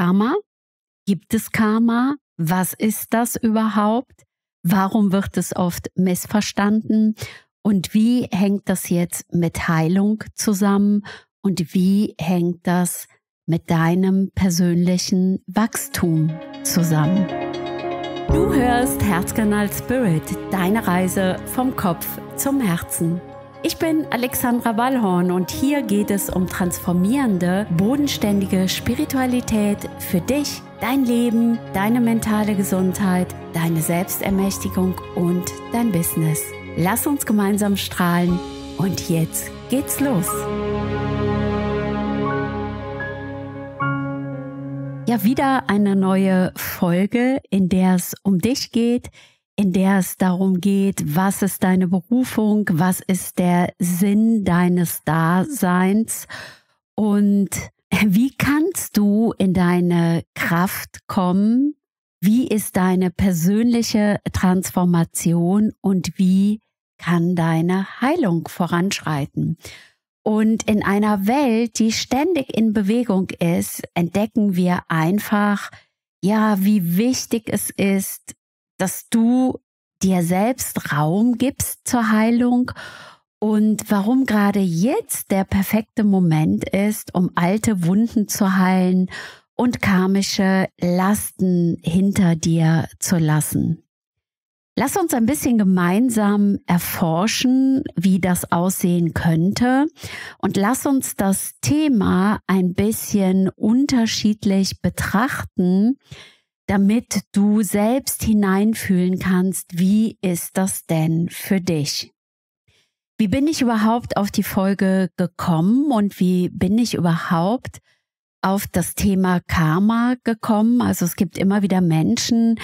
Karma? Gibt es Karma? Was ist das überhaupt? Warum wird es oft missverstanden? Und wie hängt das jetzt mit Heilung zusammen? Und wie hängt das mit deinem persönlichen Wachstum zusammen? Du hörst Herzkanal Spirit, deine Reise vom Kopf zum Herzen. Ich bin Alexandra Wallhorn und hier geht es um transformierende, bodenständige Spiritualität für dich, dein Leben, deine mentale Gesundheit, deine Selbstermächtigung und dein Business. Lass uns gemeinsam strahlen und jetzt geht's los. Ja, wieder eine neue Folge, in der es um dich geht, in der es darum geht, was ist deine Berufung, was ist der Sinn deines Daseins und wie kannst du in deine Kraft kommen? Wie ist deine persönliche Transformation und wie kann deine Heilung voranschreiten? Und in einer Welt, die ständig in Bewegung ist, entdecken wir einfach, ja, wie wichtig es ist, dass du dir selbst Raum gibst zur Heilung und warum gerade jetzt der perfekte Moment ist, um alte Wunden zu heilen und karmische Lasten hinter dir zu lassen. Lass uns ein bisschen gemeinsam erforschen, wie das aussehen könnte und lass uns das Thema ein bisschen unterschiedlich betrachten, damit du selbst hineinfühlen kannst, wie ist das denn für dich? Wie bin ich überhaupt auf die Folge gekommen und wie bin ich überhaupt auf das Thema Karma gekommen? Also es gibt immer wieder Menschen,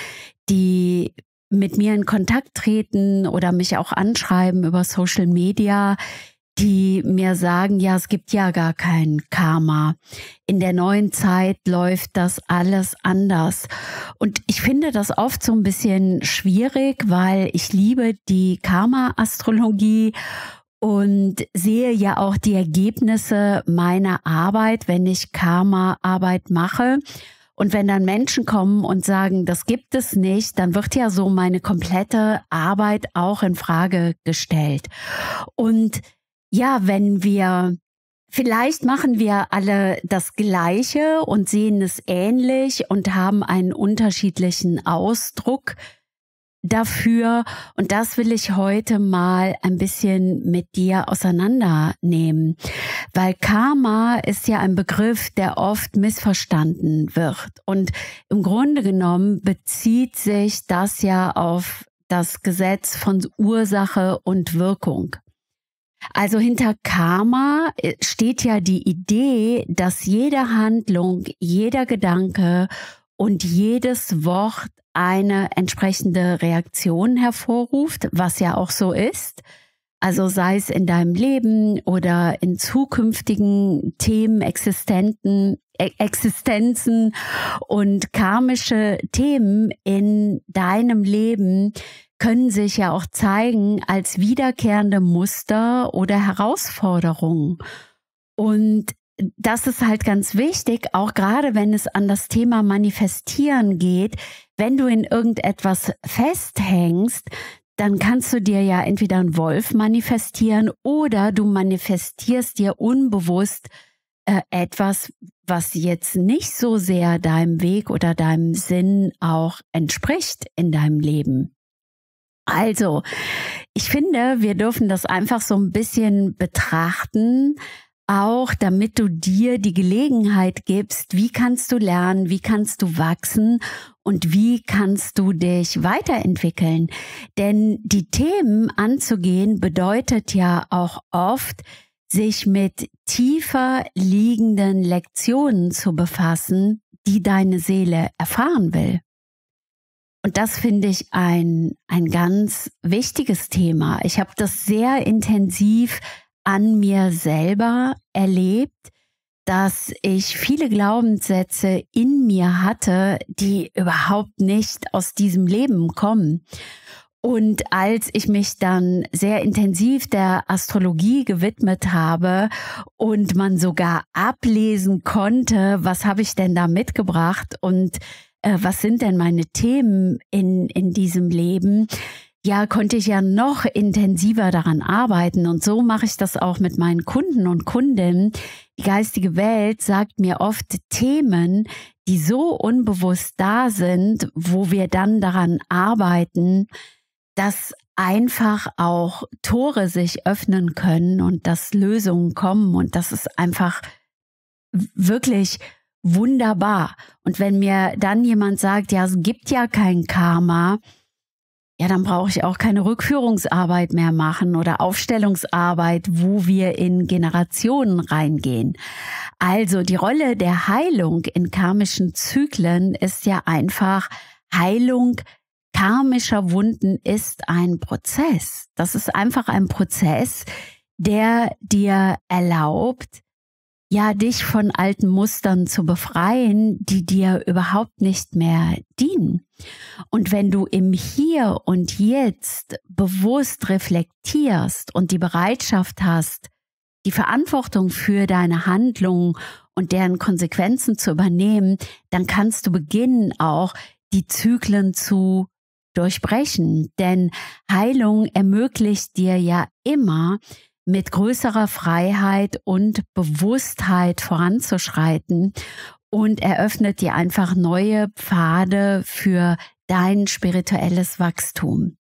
die mit mir in Kontakt treten oder mich auch anschreiben über Social Media, die mir sagen, ja, es gibt ja gar kein Karma. In der neuen Zeit läuft das alles anders. Und ich finde das oft so ein bisschen schwierig, weil ich liebe die Karma-Astrologie und sehe ja auch die Ergebnisse meiner Arbeit, wenn ich Karma-Arbeit mache. Und wenn dann Menschen kommen und sagen, das gibt es nicht, dann wird ja so meine komplette Arbeit auch in Frage gestellt. Und ja, wenn wir Vielleicht machen wir alle das Gleiche und sehen es ähnlich und haben einen unterschiedlichen Ausdruck dafür. Und das will ich heute mal ein bisschen mit dir auseinandernehmen, weil Karma ist ja ein Begriff, der oft missverstanden wird. Und im Grunde genommen bezieht sich das ja auf das Gesetz von Ursache und Wirkung. Also hinter Karma äh, steht ja die Idee, dass jede Handlung, jeder Gedanke und jedes Wort eine entsprechende Reaktion hervorruft, was ja auch so ist. Also sei es in deinem Leben oder in zukünftigen Themen, Existenten, e-, Existenzen und karmische Themen in deinem Leben können sich ja auch zeigen als wiederkehrende Muster oder Herausforderungen. Und das ist halt ganz wichtig, auch gerade wenn es an das Thema Manifestieren geht. Wenn du in irgendetwas festhängst, dann kannst du dir ja entweder einen Wolf manifestieren oder du manifestierst dir unbewusst äh, etwas, was jetzt nicht so sehr deinem Weg oder deinem Sinn auch entspricht in deinem Leben. Also, ich finde, wir dürfen das einfach so ein bisschen betrachten, auch damit du dir die Gelegenheit gibst, wie kannst du lernen, wie kannst du wachsen und wie kannst du dich weiterentwickeln. Denn die Themen anzugehen bedeutet ja auch oft, sich mit tiefer liegenden Lektionen zu befassen, die deine Seele erfahren will. Und das finde ich ein, ein ganz wichtiges Thema. Ich habe das sehr intensiv an mir selber erlebt, dass ich viele Glaubenssätze in mir hatte, die überhaupt nicht aus diesem Leben kommen. Und als ich mich dann sehr intensiv der Astrologie gewidmet habe und man sogar ablesen konnte, was habe ich denn da mitgebracht und äh, was sind denn meine Themen in, in diesem Leben, ja, konnte ich ja noch intensiver daran arbeiten. Und so mache ich das auch mit meinen Kunden und Kundinnen. Die geistige Welt sagt mir oft Themen, die so unbewusst da sind, wo wir dann daran arbeiten, dass einfach auch Tore sich öffnen können und dass Lösungen kommen. Und dass es einfach wirklich wunderbar. Und wenn mir dann jemand sagt, ja, es gibt ja kein Karma, ja, dann brauche ich auch keine Rückführungsarbeit mehr machen oder Aufstellungsarbeit, wo wir in Generationen reingehen. Also die Rolle der Heilung in karmischen Zyklen ist ja einfach Heilung karmischer Wunden ist ein Prozess. Das ist einfach ein Prozess, der dir erlaubt, ja, dich von alten Mustern zu befreien, die dir überhaupt nicht mehr dienen. Und wenn du im Hier und Jetzt bewusst reflektierst und die Bereitschaft hast, die Verantwortung für deine Handlungen und deren Konsequenzen zu übernehmen, dann kannst du beginnen, auch die Zyklen zu durchbrechen. Denn Heilung ermöglicht dir ja immer, mit größerer Freiheit und Bewusstheit voranzuschreiten und eröffnet dir einfach neue Pfade für dein spirituelles Wachstum.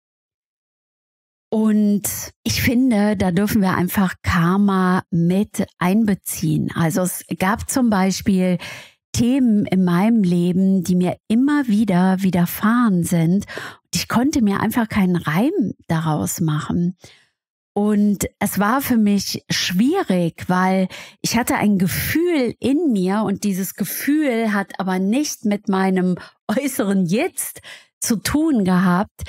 Und ich finde, da dürfen wir einfach Karma mit einbeziehen. Also es gab zum Beispiel Themen in meinem Leben, die mir immer wieder widerfahren sind. Ich konnte mir einfach keinen Reim daraus machen. Und es war für mich schwierig, weil ich hatte ein Gefühl in mir und dieses Gefühl hat aber nicht mit meinem äußeren Jetzt zu tun gehabt.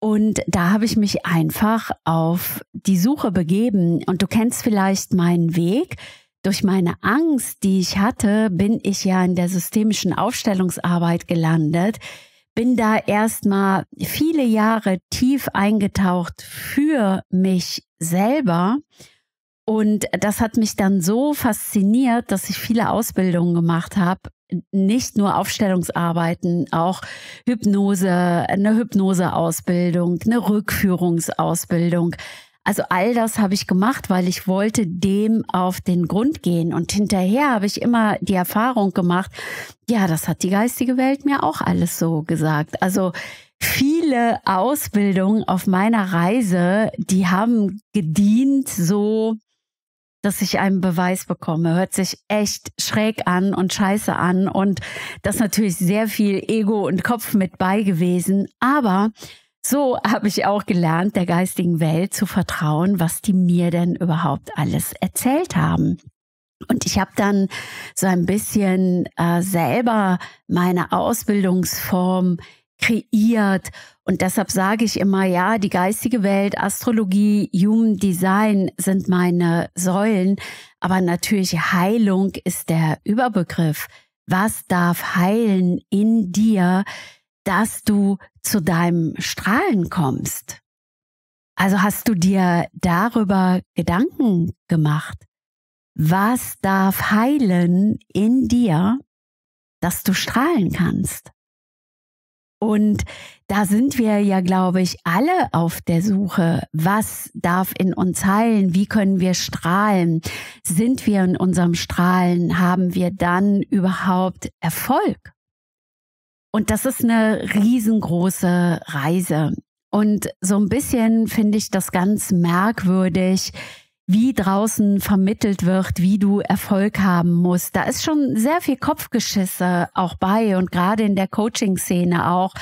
Und da habe ich mich einfach auf die Suche begeben. Und du kennst vielleicht meinen Weg. Durch meine Angst, die ich hatte, bin ich ja in der systemischen Aufstellungsarbeit gelandet bin da erstmal viele Jahre tief eingetaucht für mich selber. Und das hat mich dann so fasziniert, dass ich viele Ausbildungen gemacht habe. Nicht nur Aufstellungsarbeiten, auch Hypnose, eine Hypnoseausbildung, eine Rückführungsausbildung. Also all das habe ich gemacht, weil ich wollte dem auf den Grund gehen. Und hinterher habe ich immer die Erfahrung gemacht, ja, das hat die geistige Welt mir auch alles so gesagt. Also viele Ausbildungen auf meiner Reise, die haben gedient, so dass ich einen Beweis bekomme. Hört sich echt schräg an und scheiße an und das natürlich sehr viel Ego und Kopf mit bei gewesen. Aber so habe ich auch gelernt, der geistigen Welt zu vertrauen, was die mir denn überhaupt alles erzählt haben. Und ich habe dann so ein bisschen äh, selber meine Ausbildungsform kreiert. Und deshalb sage ich immer, ja, die geistige Welt, Astrologie, Human Design sind meine Säulen. Aber natürlich Heilung ist der Überbegriff. Was darf heilen in dir, dass du zu deinem Strahlen kommst? Also hast du dir darüber Gedanken gemacht? Was darf heilen in dir, dass du strahlen kannst? Und da sind wir ja, glaube ich, alle auf der Suche. Was darf in uns heilen? Wie können wir strahlen? Sind wir in unserem Strahlen? Haben wir dann überhaupt Erfolg? Und das ist eine riesengroße Reise. Und so ein bisschen finde ich das ganz merkwürdig, wie draußen vermittelt wird, wie du Erfolg haben musst. Da ist schon sehr viel Kopfgeschisse auch bei und gerade in der Coaching-Szene auch,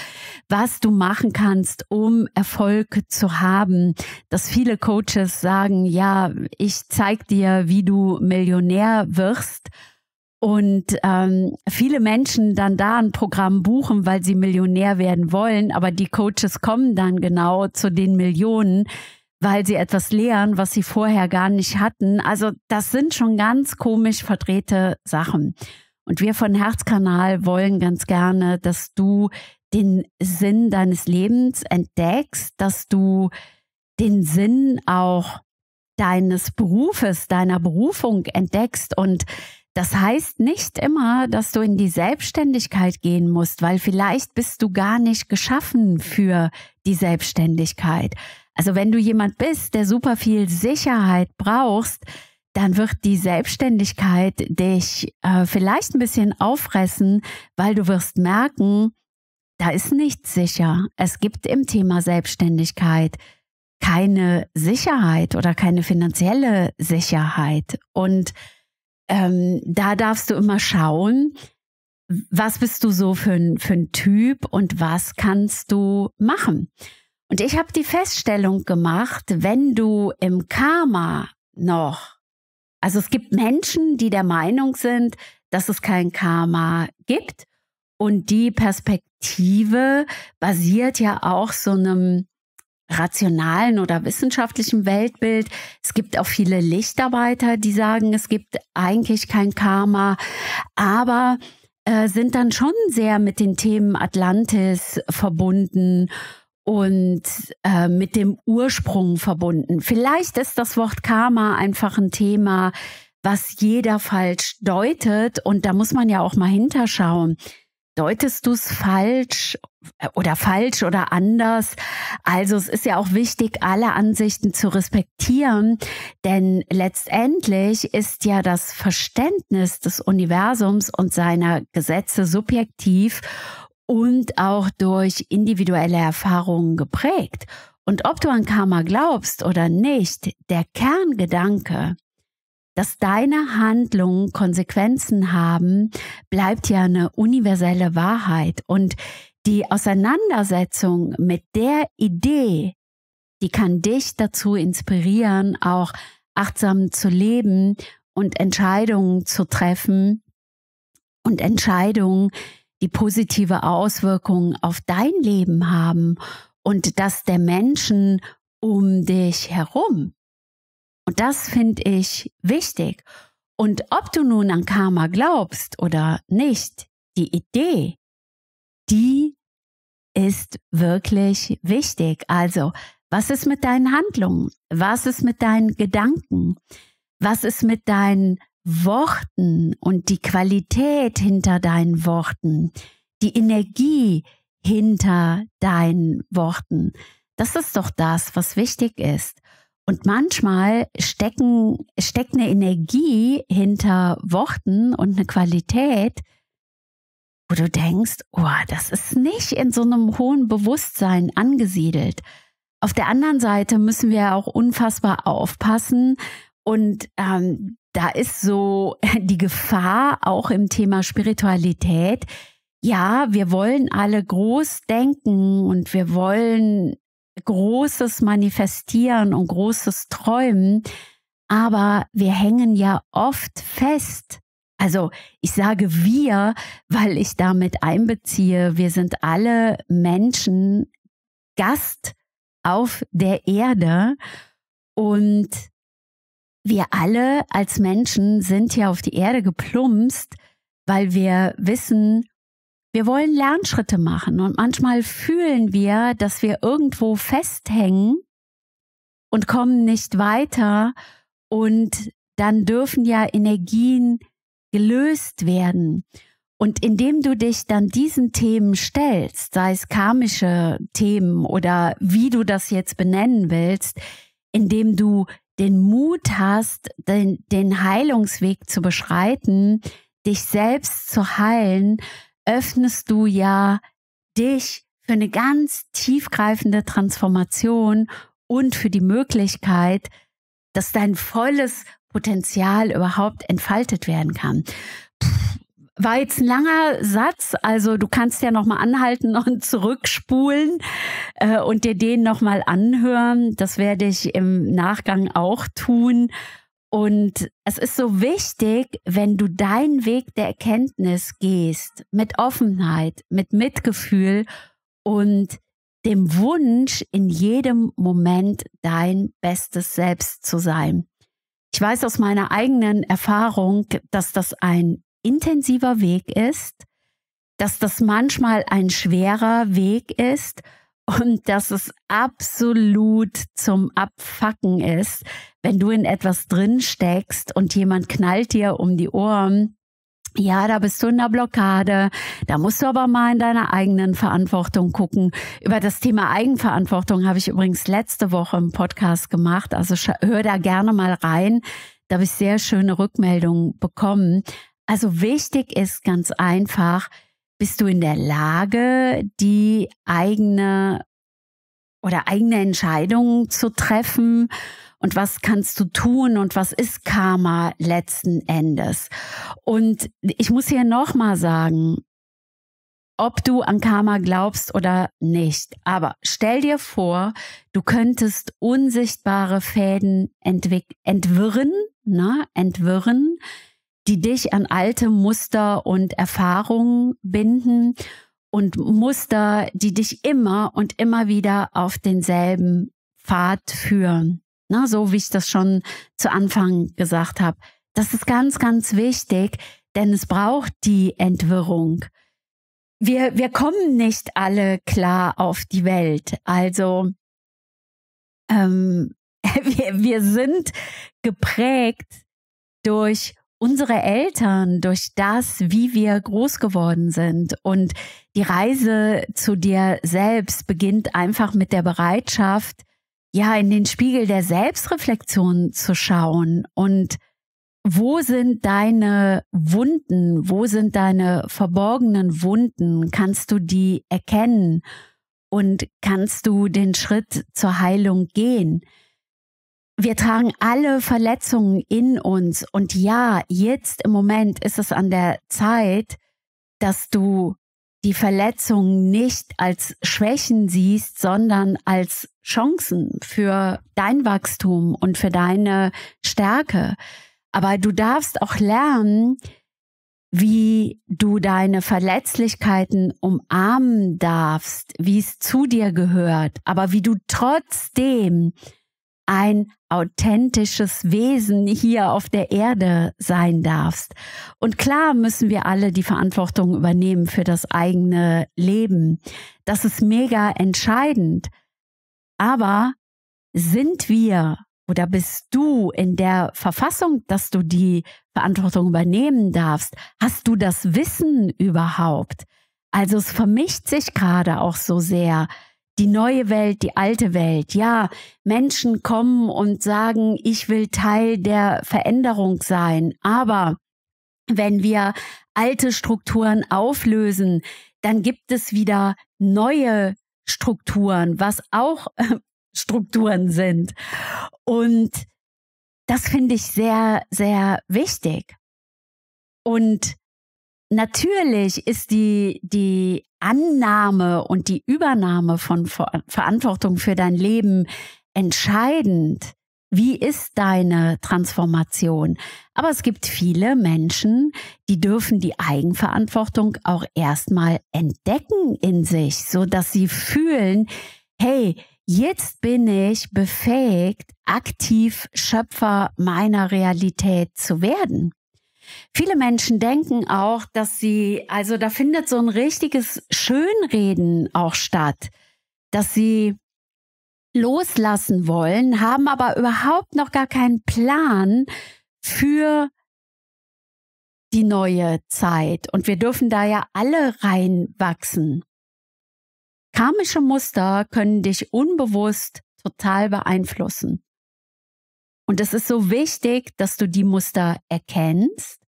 was du machen kannst, um Erfolg zu haben. Dass viele Coaches sagen, ja, ich zeig dir, wie du Millionär wirst und ähm, viele Menschen dann da ein Programm buchen, weil sie Millionär werden wollen, aber die Coaches kommen dann genau zu den Millionen, weil sie etwas lehren, was sie vorher gar nicht hatten. Also das sind schon ganz komisch verdrehte Sachen. Und wir von Herzkanal wollen ganz gerne, dass du den Sinn deines Lebens entdeckst, dass du den Sinn auch deines Berufes, deiner Berufung entdeckst. Und das heißt nicht immer, dass du in die Selbstständigkeit gehen musst, weil vielleicht bist du gar nicht geschaffen für die Selbstständigkeit. Also wenn du jemand bist, der super viel Sicherheit brauchst, dann wird die Selbstständigkeit dich äh, vielleicht ein bisschen auffressen, weil du wirst merken, da ist nichts sicher. Es gibt im Thema Selbstständigkeit keine Sicherheit oder keine finanzielle Sicherheit. Und ähm, da darfst du immer schauen, was bist du so für ein, für ein Typ und was kannst du machen. Und ich habe die Feststellung gemacht, wenn du im Karma noch, also es gibt Menschen, die der Meinung sind, dass es kein Karma gibt. Und die Perspektive basiert ja auch so einem rationalen oder wissenschaftlichen Weltbild. Es gibt auch viele Lichtarbeiter, die sagen, es gibt eigentlich kein Karma, aber äh, sind dann schon sehr mit den Themen Atlantis verbunden und äh, mit dem Ursprung verbunden. Vielleicht ist das Wort Karma einfach ein Thema, was jeder falsch deutet. Und da muss man ja auch mal hinterschauen. Deutest du es falsch äh, oder falsch oder anders? Also es ist ja auch wichtig, alle Ansichten zu respektieren, denn letztendlich ist ja das Verständnis des Universums und seiner Gesetze subjektiv und auch durch individuelle Erfahrungen geprägt. Und ob du an Karma glaubst oder nicht, der Kerngedanke, dass deine Handlungen Konsequenzen haben, bleibt ja eine universelle Wahrheit. Und die Auseinandersetzung mit der Idee, die kann dich dazu inspirieren, auch achtsam zu leben und Entscheidungen zu treffen und Entscheidungen, die positive Auswirkungen auf dein Leben haben und das der Menschen um dich herum. Und das finde ich wichtig. Und ob du nun an Karma glaubst oder nicht, die Idee, die ist wirklich wichtig. Also, was ist mit deinen Handlungen? Was ist mit deinen Gedanken? Was ist mit deinen Worten und die Qualität hinter deinen Worten, die Energie hinter deinen Worten. Das ist doch das, was wichtig ist. Und manchmal stecken, steckt eine Energie hinter Worten und eine Qualität, wo du denkst, oh, das ist nicht in so einem hohen Bewusstsein angesiedelt. Auf der anderen Seite müssen wir auch unfassbar aufpassen und ähm, da ist so die Gefahr auch im Thema Spiritualität. Ja, wir wollen alle groß denken und wir wollen Großes manifestieren und Großes träumen, aber wir hängen ja oft fest. Also ich sage wir, weil ich damit einbeziehe, wir sind alle Menschen Gast auf der Erde und wir alle als Menschen sind hier auf die Erde geplumpst, weil wir wissen, wir wollen Lernschritte machen und manchmal fühlen wir, dass wir irgendwo festhängen und kommen nicht weiter und dann dürfen ja Energien gelöst werden. Und indem du dich dann diesen Themen stellst, sei es karmische Themen oder wie du das jetzt benennen willst, indem du den Mut hast, den, den Heilungsweg zu beschreiten, dich selbst zu heilen, öffnest du ja dich für eine ganz tiefgreifende Transformation und für die Möglichkeit, dass dein volles Potenzial überhaupt entfaltet werden kann. War jetzt ein langer Satz, also du kannst ja nochmal anhalten und zurückspulen äh, und dir den nochmal anhören. Das werde ich im Nachgang auch tun. Und es ist so wichtig, wenn du deinen Weg der Erkenntnis gehst, mit Offenheit, mit Mitgefühl und dem Wunsch, in jedem Moment dein bestes Selbst zu sein. Ich weiß aus meiner eigenen Erfahrung, dass das ein intensiver Weg ist, dass das manchmal ein schwerer Weg ist und dass es absolut zum Abfacken ist, wenn du in etwas drin steckst und jemand knallt dir um die Ohren. Ja, da bist du in der Blockade. Da musst du aber mal in deiner eigenen Verantwortung gucken. Über das Thema Eigenverantwortung habe ich übrigens letzte Woche im Podcast gemacht. Also hör da gerne mal rein. Da habe ich sehr schöne Rückmeldungen bekommen. Also wichtig ist ganz einfach, bist du in der Lage, die eigene oder eigene Entscheidungen zu treffen und was kannst du tun und was ist Karma letzten Endes. Und ich muss hier nochmal sagen, ob du an Karma glaubst oder nicht. Aber stell dir vor, du könntest unsichtbare Fäden entwirren, ne? entwirren, die dich an alte Muster und Erfahrungen binden und Muster, die dich immer und immer wieder auf denselben Pfad führen. Na, so wie ich das schon zu Anfang gesagt habe. Das ist ganz, ganz wichtig, denn es braucht die Entwirrung. Wir, wir kommen nicht alle klar auf die Welt. Also ähm, wir, wir sind geprägt durch unsere Eltern, durch das, wie wir groß geworden sind. Und die Reise zu dir selbst beginnt einfach mit der Bereitschaft, ja, in den Spiegel der Selbstreflexion zu schauen. Und wo sind deine Wunden? Wo sind deine verborgenen Wunden? Kannst du die erkennen? Und kannst du den Schritt zur Heilung gehen? Wir tragen alle Verletzungen in uns. Und ja, jetzt im Moment ist es an der Zeit, dass du die Verletzungen nicht als Schwächen siehst, sondern als Chancen für dein Wachstum und für deine Stärke. Aber du darfst auch lernen, wie du deine Verletzlichkeiten umarmen darfst, wie es zu dir gehört, aber wie du trotzdem ein authentisches Wesen hier auf der Erde sein darfst. Und klar müssen wir alle die Verantwortung übernehmen für das eigene Leben. Das ist mega entscheidend. Aber sind wir oder bist du in der Verfassung, dass du die Verantwortung übernehmen darfst? Hast du das Wissen überhaupt? Also es vermischt sich gerade auch so sehr die neue Welt, die alte Welt. Ja, Menschen kommen und sagen, ich will Teil der Veränderung sein. Aber wenn wir alte Strukturen auflösen, dann gibt es wieder neue Strukturen, was auch äh, Strukturen sind. Und das finde ich sehr, sehr wichtig. Und natürlich ist die, die Annahme und die Übernahme von Ver Verantwortung für dein Leben entscheidend. Wie ist deine Transformation? Aber es gibt viele Menschen, die dürfen die Eigenverantwortung auch erstmal entdecken in sich, so dass sie fühlen, hey, jetzt bin ich befähigt, aktiv Schöpfer meiner Realität zu werden. Viele Menschen denken auch, dass sie, also da findet so ein richtiges Schönreden auch statt, dass sie loslassen wollen, haben aber überhaupt noch gar keinen Plan für die neue Zeit. Und wir dürfen da ja alle reinwachsen. Karmische Muster können dich unbewusst total beeinflussen. Und es ist so wichtig, dass du die Muster erkennst,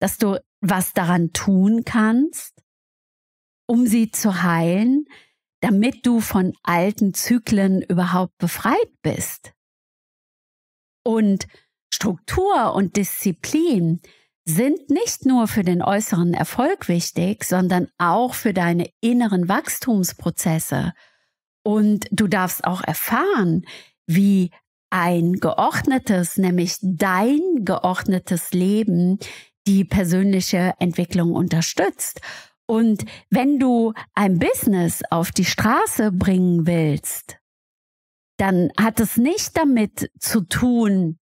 dass du was daran tun kannst, um sie zu heilen, damit du von alten Zyklen überhaupt befreit bist. Und Struktur und Disziplin sind nicht nur für den äußeren Erfolg wichtig, sondern auch für deine inneren Wachstumsprozesse. Und du darfst auch erfahren, wie ein geordnetes, nämlich dein geordnetes Leben die persönliche Entwicklung unterstützt. Und wenn du ein Business auf die Straße bringen willst, dann hat es nicht damit zu tun,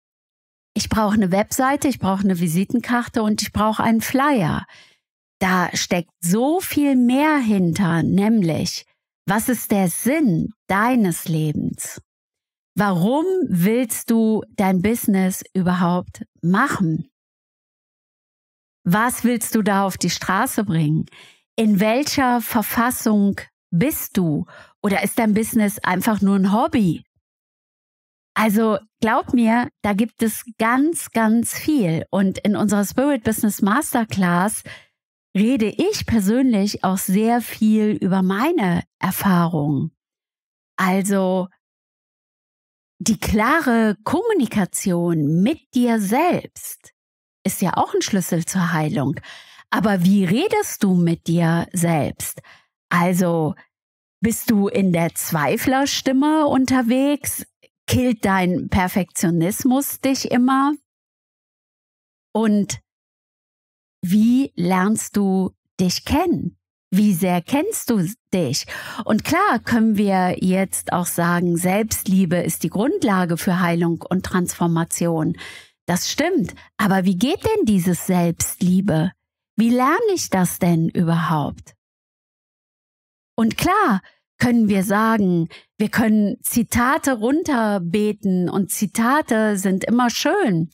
ich brauche eine Webseite, ich brauche eine Visitenkarte und ich brauche einen Flyer. Da steckt so viel mehr hinter, nämlich, was ist der Sinn deines Lebens? Warum willst du dein Business überhaupt machen? Was willst du da auf die Straße bringen? In welcher Verfassung bist du? Oder ist dein Business einfach nur ein Hobby? Also glaub mir, da gibt es ganz, ganz viel. Und in unserer Spirit Business Masterclass rede ich persönlich auch sehr viel über meine Erfahrungen. Also die klare Kommunikation mit dir selbst ist ja auch ein Schlüssel zur Heilung. Aber wie redest du mit dir selbst? Also bist du in der Zweiflerstimme unterwegs? Killt dein Perfektionismus dich immer? Und wie lernst du dich kennen? wie sehr kennst du dich? Und klar können wir jetzt auch sagen, Selbstliebe ist die Grundlage für Heilung und Transformation. Das stimmt. Aber wie geht denn dieses Selbstliebe? Wie lerne ich das denn überhaupt? Und klar können wir sagen, wir können Zitate runterbeten und Zitate sind immer schön.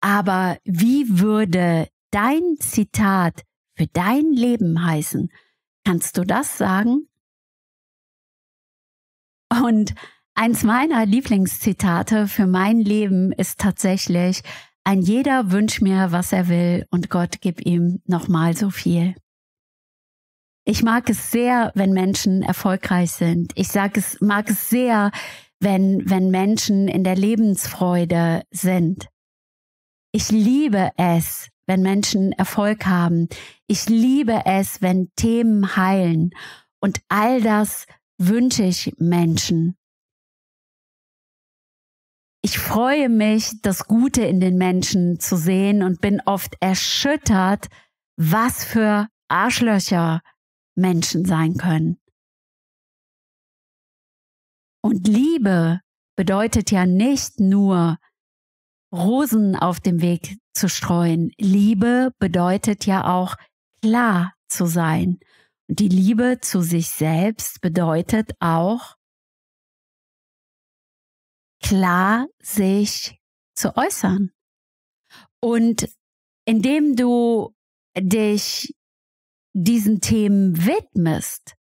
Aber wie würde dein Zitat für dein Leben heißen. Kannst du das sagen? Und eins meiner Lieblingszitate für mein Leben ist tatsächlich, ein jeder wünscht mir, was er will, und Gott gib ihm nochmal so viel. Ich mag es sehr, wenn Menschen erfolgreich sind. Ich sag es, mag es sehr, wenn, wenn Menschen in der Lebensfreude sind. Ich liebe es, wenn Menschen Erfolg haben. Ich liebe es, wenn Themen heilen. Und all das wünsche ich Menschen. Ich freue mich, das Gute in den Menschen zu sehen und bin oft erschüttert, was für Arschlöcher Menschen sein können. Und Liebe bedeutet ja nicht nur Rosen auf dem Weg zu streuen. Liebe bedeutet ja auch klar zu sein. Und die Liebe zu sich selbst bedeutet auch klar sich zu äußern. Und indem du dich diesen Themen widmest,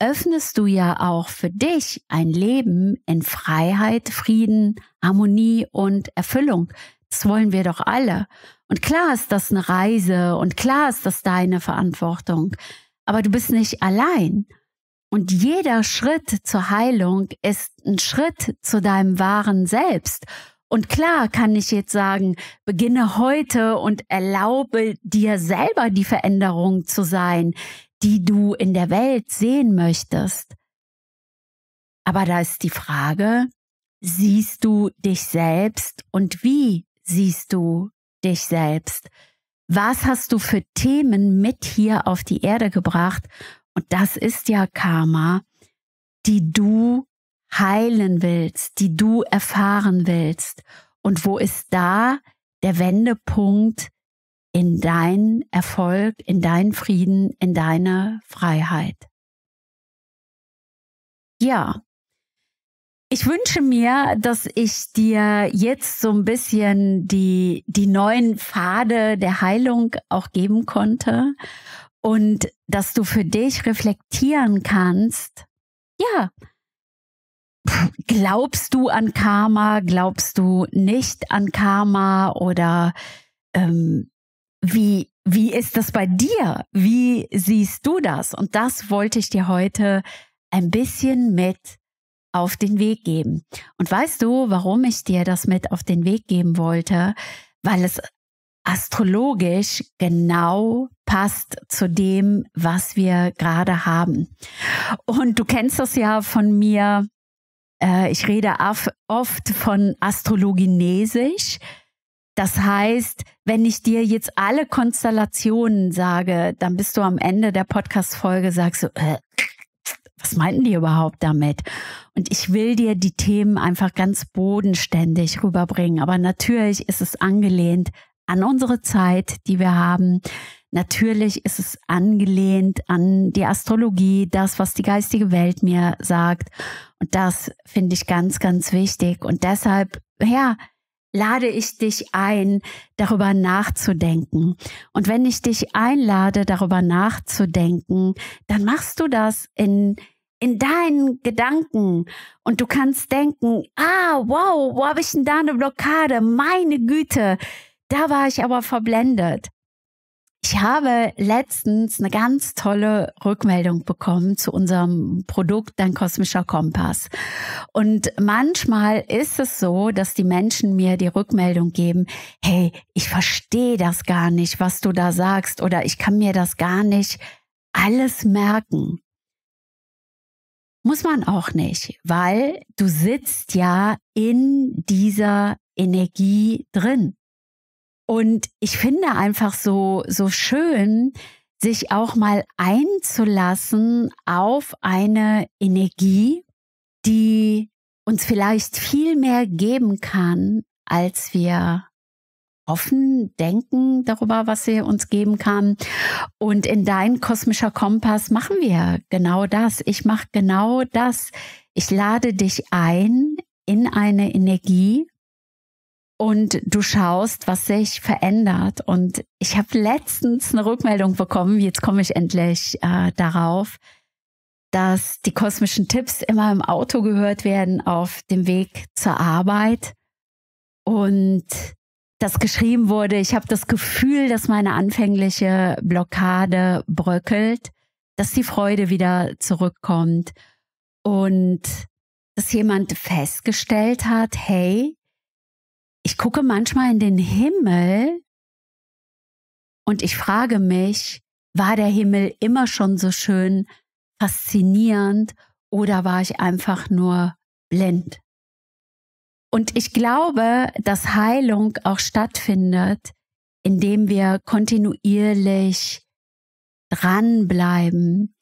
öffnest du ja auch für dich ein Leben in Freiheit, Frieden, Harmonie und Erfüllung. Das wollen wir doch alle. Und klar ist das eine Reise und klar ist das deine Verantwortung. Aber du bist nicht allein. Und jeder Schritt zur Heilung ist ein Schritt zu deinem wahren Selbst. Und klar kann ich jetzt sagen, beginne heute und erlaube dir selber die Veränderung zu sein, die du in der Welt sehen möchtest. Aber da ist die Frage, siehst du dich selbst und wie siehst du dich selbst? Was hast du für Themen mit hier auf die Erde gebracht? Und das ist ja Karma, die du heilen willst, die du erfahren willst. Und wo ist da der Wendepunkt in deinen Erfolg, in deinen Frieden, in deine Freiheit? Ja, ich wünsche mir, dass ich dir jetzt so ein bisschen die, die neuen Pfade der Heilung auch geben konnte und dass du für dich reflektieren kannst. Ja. Glaubst du an Karma? Glaubst du nicht an Karma? Oder ähm, wie, wie ist das bei dir? Wie siehst du das? Und das wollte ich dir heute ein bisschen mit auf den Weg geben. Und weißt du, warum ich dir das mit auf den Weg geben wollte? Weil es astrologisch genau passt zu dem, was wir gerade haben. Und du kennst das ja von mir. Äh, ich rede oft von Astrologinesisch. Das heißt, wenn ich dir jetzt alle Konstellationen sage, dann bist du am Ende der Podcast-Folge, sagst du, äh, was meinten die überhaupt damit? Und ich will dir die Themen einfach ganz bodenständig rüberbringen. Aber natürlich ist es angelehnt an unsere Zeit, die wir haben. Natürlich ist es angelehnt an die Astrologie, das, was die geistige Welt mir sagt. Und das finde ich ganz, ganz wichtig. Und deshalb, ja, lade ich dich ein, darüber nachzudenken. Und wenn ich dich einlade, darüber nachzudenken, dann machst du das in in deinen Gedanken und du kannst denken, ah, wow, wo habe ich denn da eine Blockade? Meine Güte, da war ich aber verblendet. Ich habe letztens eine ganz tolle Rückmeldung bekommen zu unserem Produkt Dein kosmischer Kompass. Und manchmal ist es so, dass die Menschen mir die Rückmeldung geben, hey, ich verstehe das gar nicht, was du da sagst oder ich kann mir das gar nicht alles merken. Muss man auch nicht, weil du sitzt ja in dieser Energie drin. Und ich finde einfach so, so schön, sich auch mal einzulassen auf eine Energie, die uns vielleicht viel mehr geben kann, als wir offen denken darüber, was sie uns geben kann. Und in dein kosmischer Kompass machen wir genau das. Ich mache genau das. Ich lade dich ein in eine Energie und du schaust, was sich verändert. Und ich habe letztens eine Rückmeldung bekommen, jetzt komme ich endlich äh, darauf, dass die kosmischen Tipps immer im Auto gehört werden auf dem Weg zur Arbeit. Und das geschrieben wurde. Ich habe das Gefühl, dass meine anfängliche Blockade bröckelt, dass die Freude wieder zurückkommt und dass jemand festgestellt hat, hey, ich gucke manchmal in den Himmel und ich frage mich, war der Himmel immer schon so schön, faszinierend oder war ich einfach nur blind? Und ich glaube, dass Heilung auch stattfindet, indem wir kontinuierlich dranbleiben,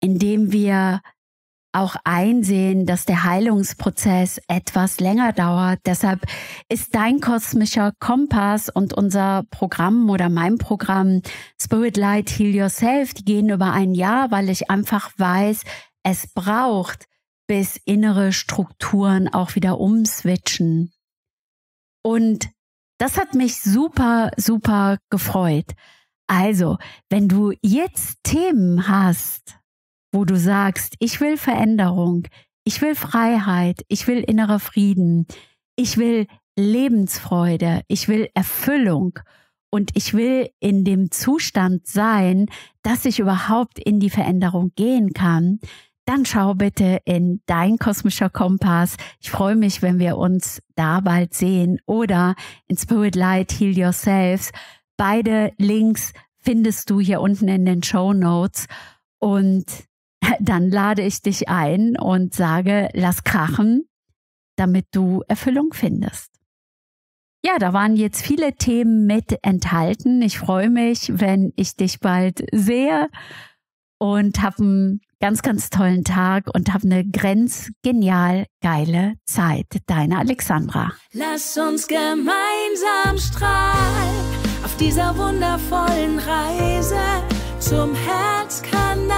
indem wir auch einsehen, dass der Heilungsprozess etwas länger dauert. Deshalb ist dein kosmischer Kompass und unser Programm oder mein Programm Spirit Light Heal Yourself, die gehen über ein Jahr, weil ich einfach weiß, es braucht bis innere Strukturen auch wieder umswitchen. Und das hat mich super, super gefreut. Also, wenn du jetzt Themen hast, wo du sagst, ich will Veränderung, ich will Freiheit, ich will innerer Frieden, ich will Lebensfreude, ich will Erfüllung und ich will in dem Zustand sein, dass ich überhaupt in die Veränderung gehen kann, dann schau bitte in dein kosmischer Kompass. Ich freue mich, wenn wir uns da bald sehen oder in Spirit Light Heal Yourselves. Beide Links findest du hier unten in den Show Notes und dann lade ich dich ein und sage, lass krachen, damit du Erfüllung findest. Ja, da waren jetzt viele Themen mit enthalten. Ich freue mich, wenn ich dich bald sehe und habe einen ganz, ganz tollen Tag und hab eine grenzgenial geile Zeit. Deine Alexandra. Lass uns gemeinsam strahlen auf dieser wundervollen Reise zum Herzkanal.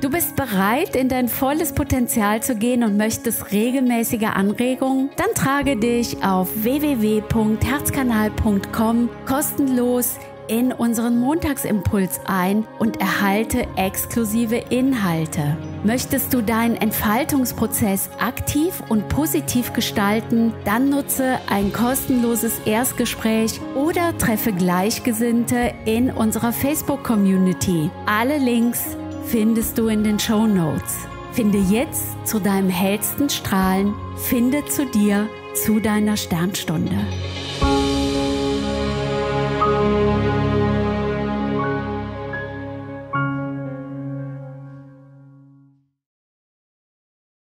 Du bist bereit, in dein volles Potenzial zu gehen und möchtest regelmäßige Anregungen? Dann trage dich auf www.herzkanal.com kostenlos in unseren Montagsimpuls ein und erhalte exklusive Inhalte. Möchtest du deinen Entfaltungsprozess aktiv und positiv gestalten, dann nutze ein kostenloses Erstgespräch oder treffe Gleichgesinnte in unserer Facebook-Community. Alle Links findest du in den Show Notes. Finde jetzt zu deinem hellsten Strahlen, finde zu dir, zu deiner Sternstunde.